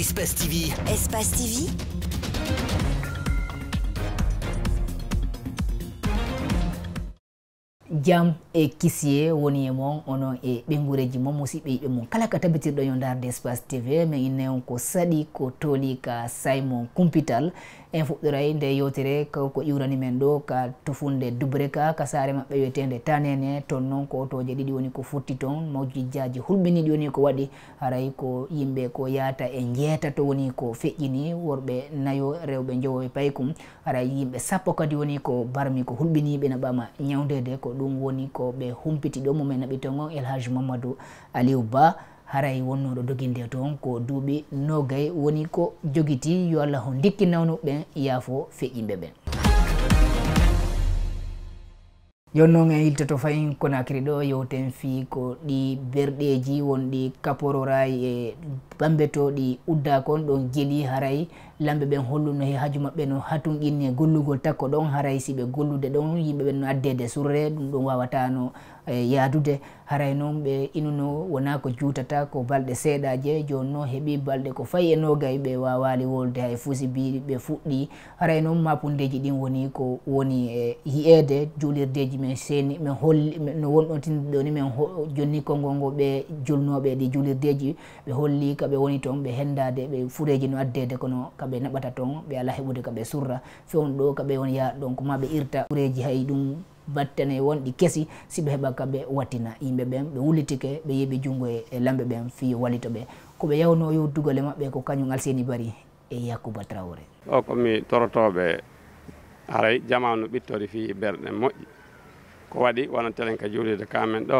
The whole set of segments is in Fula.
Espace TV. Espace TV. jam e kisiye woni e mon onon e ɓengureji mon aussi. E mon kala ka tabitirɗo d'Espace tv mais il n'est ko saɗi ko simon kumpital infoɗɗoray nde yewtere ko ƴiwrani men ɗo ka tufunde dubre ka ka saare maɓɓe wiyetede tanene ton noon ko otoje ɗiɗi woni ko futti toon mawjijjaji hulɓiniɗi woni ko waɗi haray ko yimɓe ko yata e jeeta to woni ko feƴƴini worɓe nayo rewɓe jowoɓe paykum haray yimɓe sappo kadi woni ko barmi ko hulɓiniɓe na ɓama ñawdede ko ɗum woni ko ɓe humpiti ɗo mumen naɓi elhaj mamadou aliou ba haray wonnoɗo doguinde toon ko duuɓi nogay woni ko joguiti yo allah ho dikki nawnu ɓen yaafo feƴƴimɓe ɓen jonnon en iltoto fayin konakiri ɗo yewten fi ko ɗi berɗeji wonɗi kaporora e bambeto ɗi udda kon ɗon jeeɗi haray lamɓe ɓen holluno he haju maɓɓe no hatum ƴinni e gollugol takko ɗon haray siɓe gollude ɗon yimɓe ɓen no addede surre ɗum ɗon wawatano e, yaadude haray noon ɓe inuno wona ko juutata ko balɗe seeɗaje joni noon heeɓi balɗe ko fayi e nogay ɓe wawali wolde hay fuusi biri ɓe fuɗɗi haray noon mapundeji ɗin woni ko woni e yiyede juulirdeji men seeni men holli no wonɗon tinɗoni men jonni konngol ngo ɓe julnoɓe ɗi juulirdeji ɓe holli kaɓe woni toon ɓe hendade ɓe fureji no addede kono ɓe naɓata toon ɓe ala heɓude kaɓe surra fewn ɗo ka ɓe won yaha ɗon ko ma ɓe irta ɓureji hay ɗum battene wonɗi kesi siɓe heɓa ka ɓe wattina yimɓe ɓen ɓe wulitike ɓe yeeɓi jungo e, e lamɓe ɓen fi walito ɓe koɓe yawno dugole maɓɓe ko kañum alseni bari e yakuba traore o komi torotoɓe haray jamanu ɓittori fi berɗe moƴƴi ko waɗi wonatelen ka juulide kamen ɗo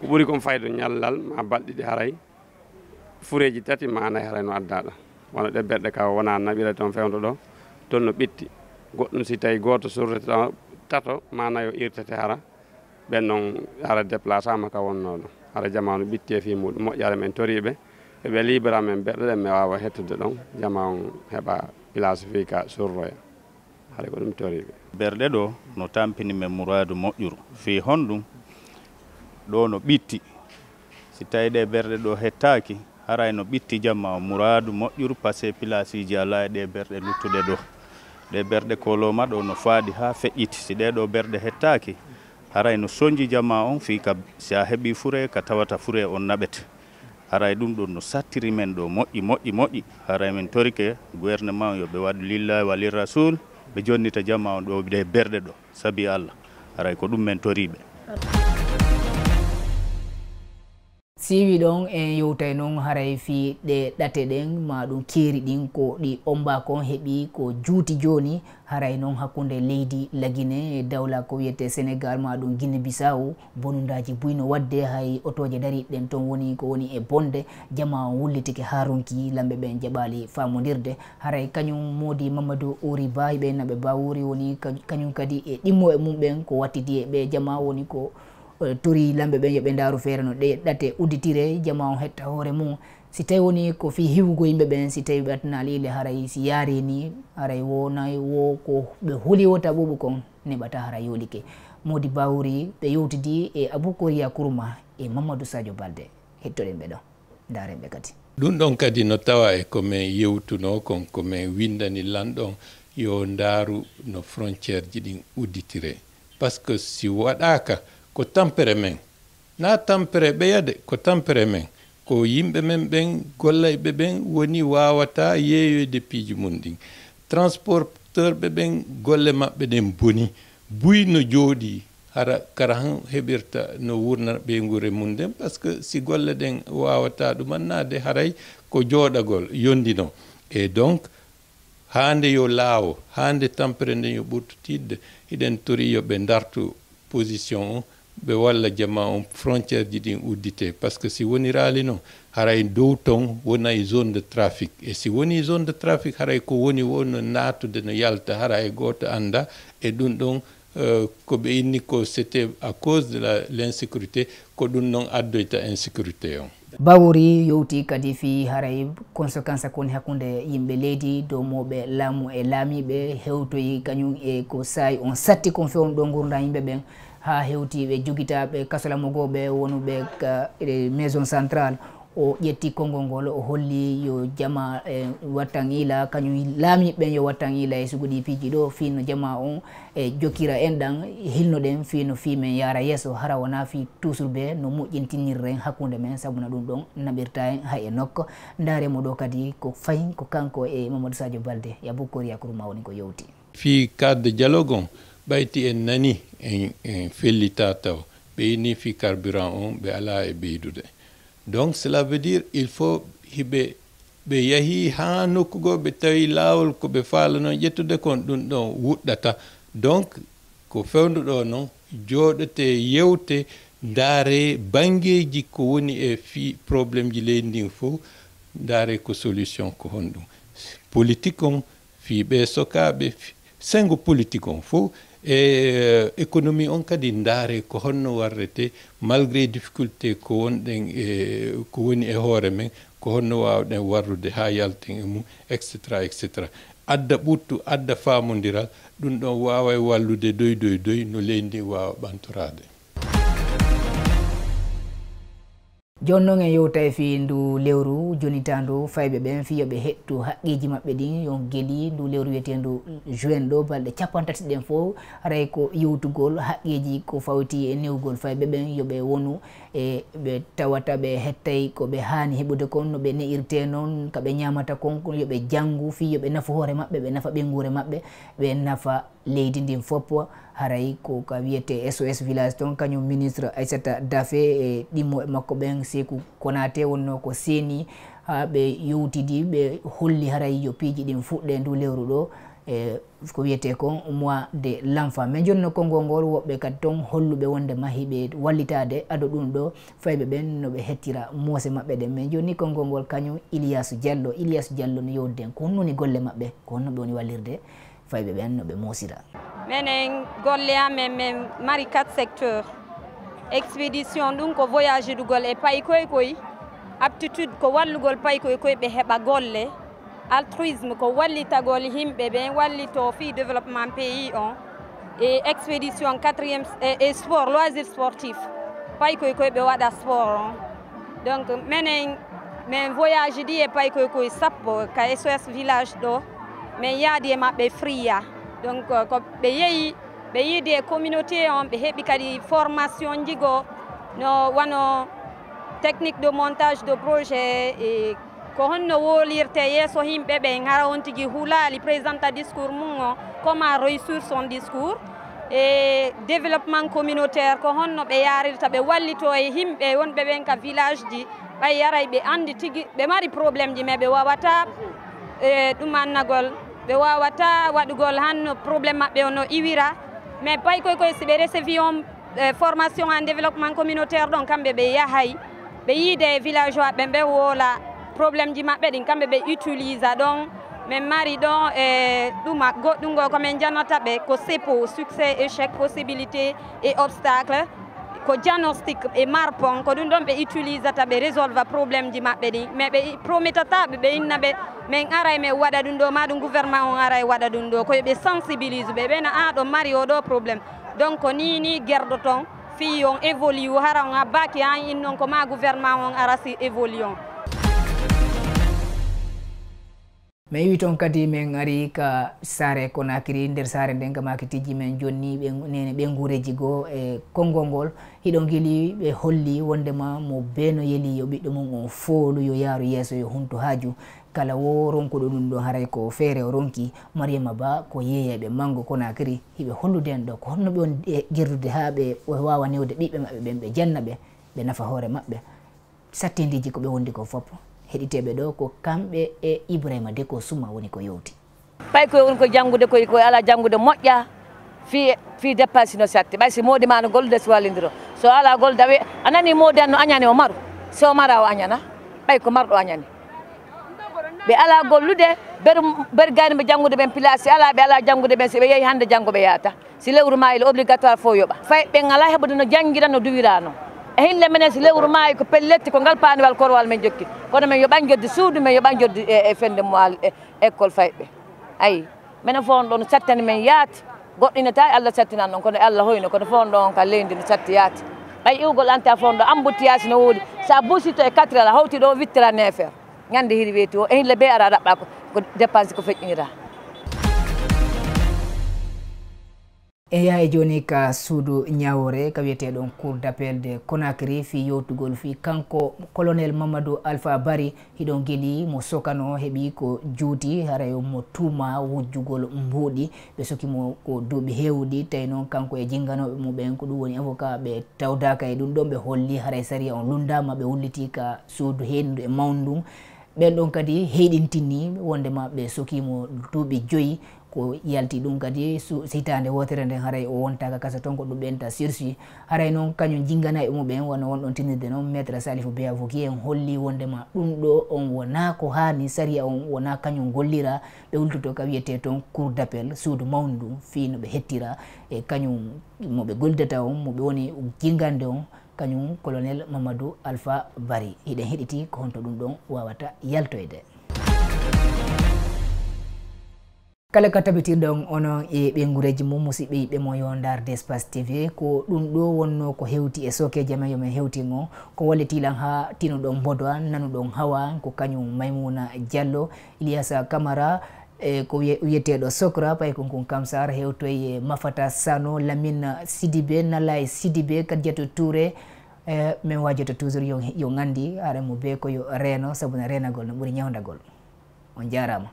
ko ɓuri kon faydo ñallal ma balɗiɗi haray fureji tati manay haray no adda ɗon wona ɗe berɗe ka wona naɓira toon fewdo ɗo toon no ɓitti goɗɗum si tawi goto surde ta tato manayo irtete hara ɓen noon hara déplacama ka wonno ɗo hara jamanu ɓitti e fi muɗum moƴƴare men toriɓe eɓe libra men berɗe ɗen mi wawa hettude ɗon jama on heeɓa place fi ka surroya haɗa ko ɗum toriɓe berɗe ɗo no tampini men mouroidu moƴƴuru fi honɗum ɗo no ɓitti si tawi ɗe berɗe ɗo hettaki harayno ɓitti jamma mouradu moƴƴuru passé ji ala e ɗe berɗe luttuɗe ɗo ɗe berɗe koloma ɗo no faaɗi ha feƴƴiti si ɗeɗo berɗe hettaki haray no soñji jamma on fi ka si a heeɓi fure ka tawata fure on naɓete haray ɗum ɗon no sattiri men ɗo moƴƴi moƴƴi moƴƴi haray min torike gouvernement yo ɓe waɗu lillahi walir rasul ɓe jonnita jamma on ɗo ɗe berɗe ɗo saabi allah haray ko ɗum men toriɓe siwi ɗon en yewtay noon haray fi ɗe ɗate ɗen ma ɗum keeri ɗin ko ɗi omba kon heeɓi ko juuti jooni haray noon hakkunde leydi lagine e dawla ko wiyete sénégal ma ɗum guine bisawo bonudaji buyno wadde hay otoje dari ɗen toon woni ko woni e bonde jama wullitiki harunki lamɓe ɓen jaɓali famodirde haray kañum moodi mamadou ouri ba yɓe naɓe ba wuri woni kañum kadi e ɗimmo e mum ɓen ko wattidi e ɓe jama woni ko Eh, tori lamɓe ɓe yoɓe ndaaru feere no ɗe ɗate udditire jama o hetta hoore mum si tawi woni ko fi hiwgo yimɓe ɓen si tawi ɓe attana al ile haray si yarini haray wonay wo ko ɓe huliwo taɓuɓo kon neɓata hara yolike modi bawri ɓe yewtidi e aboukoria kourma e mamadou sadio balde hettoɗen ɓe ɗon daarenɓe kadi ɗum ɗon kadi no tawa e komin yewtuno kon komin windani lanɗon yo ndaaru no frontiére ji ɗin udditire par ce que si waɗaka ko tampere men na tampere ɓeyade ko tampere men ko yimɓe men ɓen gollayɓe ɓen woni wawata yeeyoyde piiji mum ɗin transporteur ɓe ɓen golle maɓɓe ɗen boni buy no jooɗi hara kara han heɓirta no wurna ɓeygure mum nden par ce que si golle ɗen wawata ɗumannade haray ko jooɗagol yondino e donc hande yo laawo hande tampere nden yo ɓurtutidde hiɗen tori yoɓe dartu position o ɓe walla jama on frontiére ji ɗin uddite par ce que si wonirali noon haray dow ton wonay zone de trafique e si woni zone de trafique haray ko woni wono naatude no yalta hara e goto anda e ɗum ɗon uh, ko ɓe inni ko c'était à cause de l'insécurité ko ɗum noon addoyta insécurité on bawori yowti kadi fi haray conséquence kon hakkude yimɓe leydi dow moɓe laamu e laamiɓe hewtoyi kañum e ko saay on satti kon fewn ɗo gurda yimɓe ɓen ha hewti ɓe jogitaɓe kasalamo go ɓe wonuɓe maison central o ƴetti konngol ngol o holli yo jama e wattan ila kañum laamiɓeɓen yo wattan ila e suguɗi piiji ɗo fi no jama on e jokkira en ɗan hilnoɗen fi no fi men yara yesso hara wona fi toujours ɓe no moƴƴintinirren hakkude men sabuna ɗum ɗon naɓirta en hay e nokko ndaremo ɗo kadi ko fayi ko kanko e mamadou sadio balde yabou koriya kour ma woni ko yewti fi cadre de dialogue on ɓayti en nani en en fellita taw ɓe yenifi carburant on ɓe ala e ɓeydude donc cela veut dire il faut hiɓe ɓe yahi ha nokkugo ɓe tawi laawol ko be falano noon kon don ɗon wuddata donc ko fewnuɗo noon jodete yewte ndaare bangeji ko woni e fi probléme ji leydi ndin fof ko solution ko honɗum politique on be sokabe sengo politique on fof e économie on kadi ndaare ko honno warrete malgré difficulté ko wonɗen e ko woni e hoore men ko honno wawɗen warrude ha yalten e mum et cetera et cetera adda ɓurtu adda famodiral ɗum ɗon wawa wallude doy doy doy no leydi ndi wawa ɓantorade jonnon en yewtay e fi ndu lewru jonita ndu fayɓe ɓen fi yoɓe hettu haqqiji maɓɓe ɗin yon gueli ndu lewru wiyetendu juin ɗo balɗe capantati ɗen foof aray ko yewtugol haqqiji ko fawti e newgol fayɓe ɓen yoɓe wonu e ɓe tawata ɓe hettay koɓe hani heɓude kon noɓe neirte noon kaɓe ñamata kon yoɓe janggu fi yoɓe nafa hoore maɓɓe ɓe nafa ɓengure maɓɓe ɓe nafa leydi ndin fopp haray koka wiyete sos village ton kañum ministre aissata dafe e ɗimmo e makko ɓens seku konate wonno ko seni ha ɓe yowtidi ɓe holli haray yo piiji ɗin fuɗɗe ndu lewru ɗo e ko wiyete kon mois de l'enfant mais jonno konngol ngol woɓɓe kadi toon holluɓe wonde mahiɓe wallitade ado ɗum ɗo fayɓe ɓen noɓe hettira moose maɓɓe ɗen mais joni konngol ngol kañum iliyas diallo iliyas diallo no yowdden ko honnoni golle maɓɓe ko honno ɓe woni wallirde fayɓe ɓen noɓe moosira minen golle amen min mari 4 secteur expédition donc ko voyage gol e paykoye koy aptitude ko wallugol paykoye koy be heba golle altruisme ko wallitagol himɓe ɓen wallito fi développement pays on hein? Et expédition 4 e et sport loisir sportif paykoye koy be wada sport on hein? donc menen mais voyage di e paykoye koy sappo ka sos village ɗo min yaadi e maɓɓe friya donc euh, ko be yeeyi ɓe yiidi e communauté on ɓe heɓi kadi formation jigo no wano technique de montage de projet e ko honno wolirte yeeso yimɓe ɓe hara on tigi huulali présenta discours mum o comment réussir son discours e développement communautaire ko honno ɓe yarirta ɓe wallito e himɓe wonɓe ɓen ka village ji ɓay yaray ɓe andi tigi ɓe mari probléme ji mais wawata e ɗum annagol ɓe wawata waɗugol han no probléme maɓɓe o no mais pay koye koye so ɓe recevi formation en développement communautaire donc kamɓe ɓe yahay ɓe yiide e village o ben ɓe ben, woola oh, problème ji maɓɓe ben, donc quand ɓe utilise ah, donc mais mari donc e euh, ɗuma goɗɗum go comme jannata ɓe ko pour succès échec possibilité et obstacle ko diagnostic e marpon ko ɗum ɗon ɓe utilise ata ɓe résolve probléme ji maɓɓe ɗi mais ɓe promettataɓe ɓe inna ɓe min ara e min waɗa ɗum ɗo ma ɗum gouvernement on ara e waɗa ɗum ɗo koyeɓe sensibilise ɓe ɓena a ah, ɗo mari o ɗo probléme donc ni ni guerdo ton fi on évolue hara on a baki han innon ko ma gouvernement on ara si évolue on mi yewi toon kadi min ari ka saare konakiri nder saare nde ka makitiji men jonni nene ɓe guureji goo e konngol ngol hiɗo gili ɓe holli wondema mo beeno yeli yo ɓiɗɗo mum on foolu yo yaaru yeeso yo huntu haaju kala wo ronkuɗo ɗum ɗo haray ko feere o ronki mariama ba ko yeeyaɓe manngo konakiri hiɓe hollude en ɗo ko honno ɓe on e gerdude haa ɓe wawa newde ɓiɓɓe maɓɓe ɓen ɓe jenna ɓe ɓe nafa hoore maɓɓe sattidiji ko ɓe wondi ko foppo heɗiteɓe ɗo ko kamɓe e ibrahima de ko suma woni ko yewti ɓay koye woni ko janngude koy koye ala jangude moƴƴa fi fi dépense no satti ɓay si moodi ma no gollude so wallidiro so ala gollude awi a nani moodi an no añani o maru so mara o añana ɓay ko maru ɗo añani ɓe ala gollude ber ber gani ɓe janngude ɓen place ala ɓe ala jangude ɓen so ɓe yeehi hannde janngo ɓe yaata si lewru ma ele obligatoire fof yoɓa fay ɓe ala heɓude no janngira no duwirano hinle menen so lewru maayi ko pelletti ko ngal paaniwal korwal men jokki kono min yoɓan joddi suudu min yoɓan joddi e fende moal école fayɓe ayi minen fo ɗo no sattani men yaati goɗɗo ine tawi allah sattinan noon kono allah hoyno kono fo on ɗo on ka leydi no satti yaati ayi iwgol anta fo on ɗo embouteillage no woodi sa busito e quatre ala hawti ɗo huit tra neuf heure ñande hiɗi weeti o e hille be ara raɓɓa ko dépense ko feƴƴinira eya e joni ka suudu ñawore ka wiyeteɗon cour d' appel de conacry fi yewtugol fi kanko colonel mamadou alpha bari hiɗon guili mo sokano heeɓi ko juuti harayo mo tuuma wujjugol mbuuɗi ɓe sokimo ko duuɓi heewɗi tawi noon kanko e jinganoɓe muɓen ko ɗum woni avocat ɓe tawdaka e ɗum ɗon ɓe holli haray saria on lundama ɓe wulliti ka suudu hennndu e mawndu ɗum ɓen ɗon kadi heyɗintinni wondema ɓe sokimo duuɓi joyi ko yalti ɗum kadi sitande wotere nde haray o wontaka kasa ton ko ɗum ɓenta sursui haray noon kañum jinngana e umuɓe en wono wonɗon tinirde noon maître salifou beya foki en holli wondema ɗum ɗo on wona ko hani saria on wona kañum gollira ɓe wultoto ka wiyete toon cour d' appel suudu mawni ɗum fi no ɓe hettira e kañum moɓe goldata on moɓe woni jingande on kañum colonel mamadou alpha bari hiɗen heɗiti ko honto ɗum ɗon wawata yaltoyde kala ka tabitirɗon onon e ɓengureji mum musidɓe yiɓɓe mo yo darde espace tv ko ɗum ɗo wonno ko hewti e sokeje men yomin hewtingo ko wallitilan ha tinuɗon bodoa nanuɗon hawa ko kañum maymuna diallo iliasa camara e ko wiyeteɗo sokra pay konkon kamsar e mafata sano lamin sidibe nala e sidibe kadiato touré e min wajoto toujours yo yo gandi aremo be koyo reeno saabuna renagol no ɓuuri ñawdagol on jarama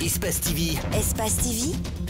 Espace TV. Espace TV